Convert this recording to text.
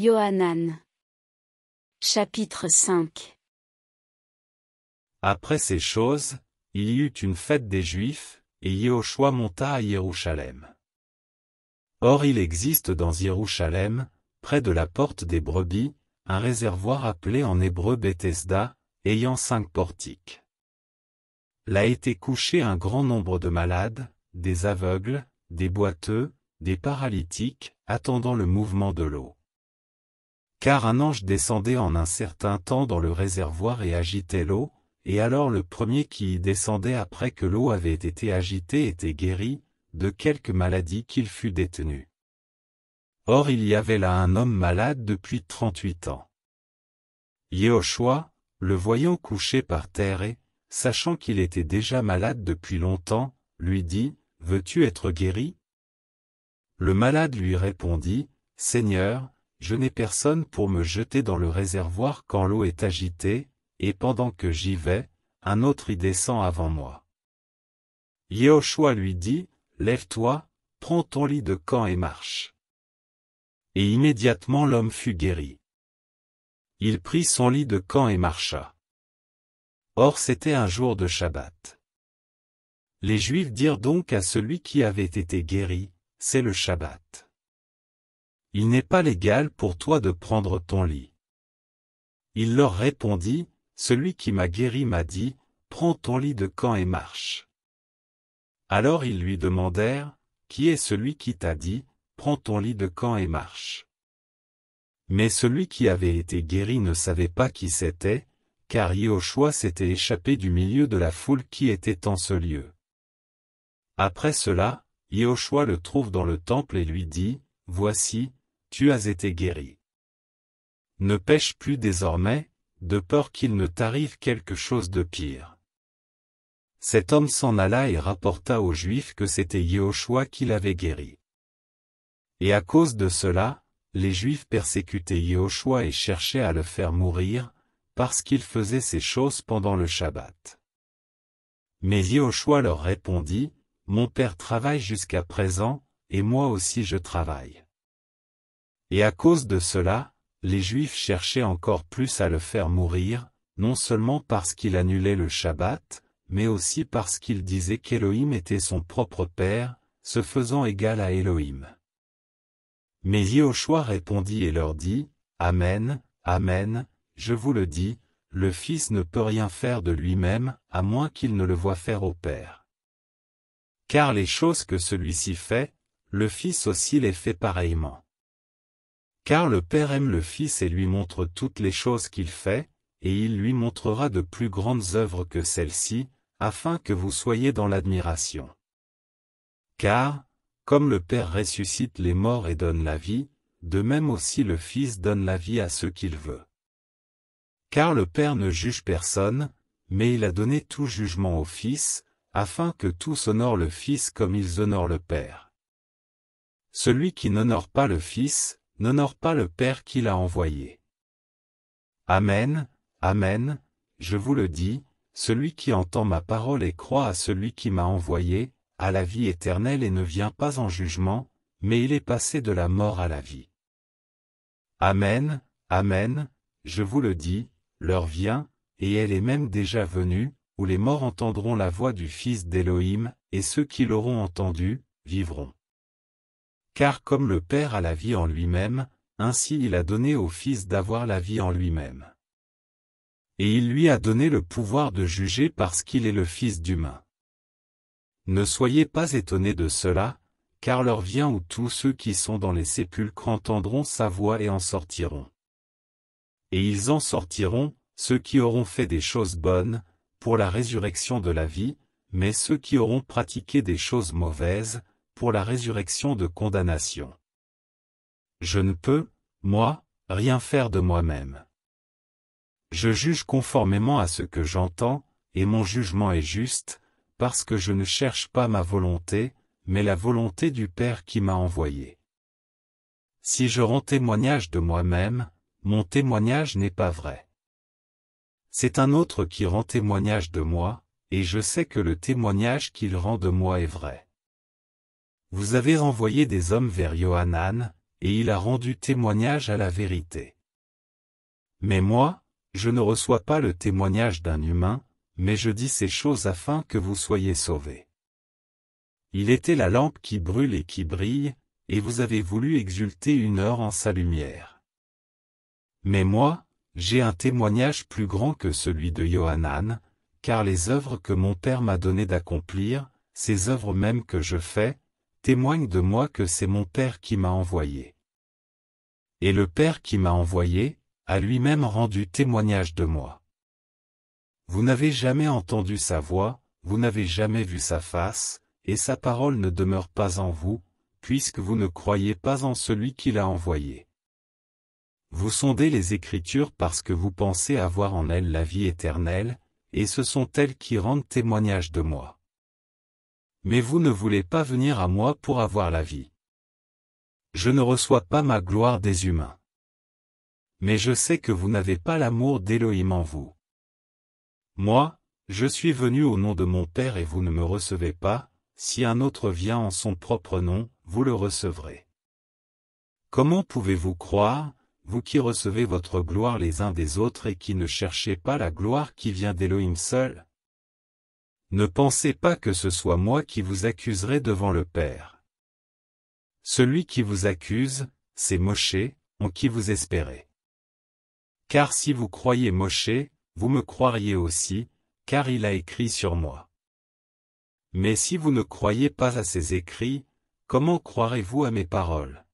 Yohanan. Chapitre 5 Après ces choses, il y eut une fête des Juifs, et Yehoshua monta à Jérusalem. Or il existe dans Jérusalem, près de la porte des brebis, un réservoir appelé en hébreu Bethesda, ayant cinq portiques. Là était couché un grand nombre de malades, des aveugles, des boiteux, des paralytiques, attendant le mouvement de l'eau car un ange descendait en un certain temps dans le réservoir et agitait l'eau, et alors le premier qui y descendait après que l'eau avait été agitée était guéri, de quelque maladie qu'il fût détenu. Or il y avait là un homme malade depuis trente-huit ans. Yehoshua, le voyant couché par terre et, sachant qu'il était déjà malade depuis longtemps, lui dit, « Veux-tu être guéri ?» Le malade lui répondit, « Seigneur, je n'ai personne pour me jeter dans le réservoir quand l'eau est agitée, et pendant que j'y vais, un autre y descend avant moi. Yehoshua lui dit, Lève-toi, prends ton lit de camp et marche. Et immédiatement l'homme fut guéri. Il prit son lit de camp et marcha. Or c'était un jour de Shabbat. Les Juifs dirent donc à celui qui avait été guéri, C'est le Shabbat. Il n'est pas légal pour toi de prendre ton lit. Il leur répondit, Celui qui m'a guéri m'a dit, Prends ton lit de camp et marche. Alors ils lui demandèrent, Qui est celui qui t'a dit, Prends ton lit de camp et marche Mais celui qui avait été guéri ne savait pas qui c'était, car Yehoshua s'était échappé du milieu de la foule qui était en ce lieu. Après cela, Yehoshua le trouve dans le temple et lui dit, Voici, tu as été guéri. Ne pêche plus désormais, de peur qu'il ne t'arrive quelque chose de pire. Cet homme s'en alla et rapporta aux Juifs que c'était Yehoshua qui l'avait guéri. Et à cause de cela, les Juifs persécutaient Yehoshua et cherchaient à le faire mourir, parce qu'il faisait ces choses pendant le Shabbat. Mais Yehoshua leur répondit, Mon Père travaille jusqu'à présent, et moi aussi je travaille. Et à cause de cela, les Juifs cherchaient encore plus à le faire mourir, non seulement parce qu'il annulait le Shabbat, mais aussi parce qu'il disait qu'Élohim était son propre Père, se faisant égal à Élohim. Mais Yehoshua répondit et leur dit, Amen, Amen, je vous le dis, le Fils ne peut rien faire de lui-même, à moins qu'il ne le voie faire au Père. Car les choses que celui-ci fait, le Fils aussi les fait pareillement. Car le Père aime le Fils et lui montre toutes les choses qu'il fait, et il lui montrera de plus grandes œuvres que celles-ci, afin que vous soyez dans l'admiration. Car, comme le Père ressuscite les morts et donne la vie, de même aussi le Fils donne la vie à ceux qu'il veut. Car le Père ne juge personne, mais il a donné tout jugement au Fils, afin que tous honorent le Fils comme ils honorent le Père. Celui qui n'honore pas le Fils, n'honore pas le Père qui l'a envoyé. Amen, Amen, je vous le dis, celui qui entend ma parole et croit à celui qui m'a envoyé, à la vie éternelle et ne vient pas en jugement, mais il est passé de la mort à la vie. Amen, Amen, je vous le dis, l'heure vient, et elle est même déjà venue, où les morts entendront la voix du Fils d'Élohim, et ceux qui l'auront entendu, vivront. Car comme le Père a la vie en lui-même, ainsi il a donné au Fils d'avoir la vie en lui-même. Et il lui a donné le pouvoir de juger parce qu'il est le Fils d'humain. Ne soyez pas étonnés de cela, car leur vient où tous ceux qui sont dans les sépulcres entendront sa voix et en sortiront. Et ils en sortiront, ceux qui auront fait des choses bonnes, pour la résurrection de la vie, mais ceux qui auront pratiqué des choses mauvaises, pour la résurrection de condamnation. Je ne peux, moi, rien faire de moi-même. Je juge conformément à ce que j'entends, et mon jugement est juste, parce que je ne cherche pas ma volonté, mais la volonté du Père qui m'a envoyé. Si je rends témoignage de moi-même, mon témoignage n'est pas vrai. C'est un autre qui rend témoignage de moi, et je sais que le témoignage qu'il rend de moi est vrai. Vous avez envoyé des hommes vers Johanan, et il a rendu témoignage à la vérité. Mais moi, je ne reçois pas le témoignage d'un humain, mais je dis ces choses afin que vous soyez sauvés. Il était la lampe qui brûle et qui brille, et vous avez voulu exulter une heure en sa lumière. Mais moi, j'ai un témoignage plus grand que celui de Johanan, car les œuvres que mon Père m'a donné d'accomplir, ces œuvres mêmes que je fais, témoigne de moi que c'est mon Père qui m'a envoyé. Et le Père qui m'a envoyé, a lui-même rendu témoignage de moi. Vous n'avez jamais entendu sa voix, vous n'avez jamais vu sa face, et sa parole ne demeure pas en vous, puisque vous ne croyez pas en celui qui l'a envoyé. Vous sondez les Écritures parce que vous pensez avoir en elles la vie éternelle, et ce sont elles qui rendent témoignage de moi. Mais vous ne voulez pas venir à moi pour avoir la vie. Je ne reçois pas ma gloire des humains. Mais je sais que vous n'avez pas l'amour d'Élohim en vous. Moi, je suis venu au nom de mon Père et vous ne me recevez pas, si un autre vient en son propre nom, vous le recevrez. Comment pouvez-vous croire, vous qui recevez votre gloire les uns des autres et qui ne cherchez pas la gloire qui vient d'Élohim seul ne pensez pas que ce soit moi qui vous accuserai devant le Père. Celui qui vous accuse, c'est Mosché, en qui vous espérez. Car si vous croyez Mosché, vous me croiriez aussi, car il a écrit sur moi. Mais si vous ne croyez pas à ses écrits, comment croirez-vous à mes paroles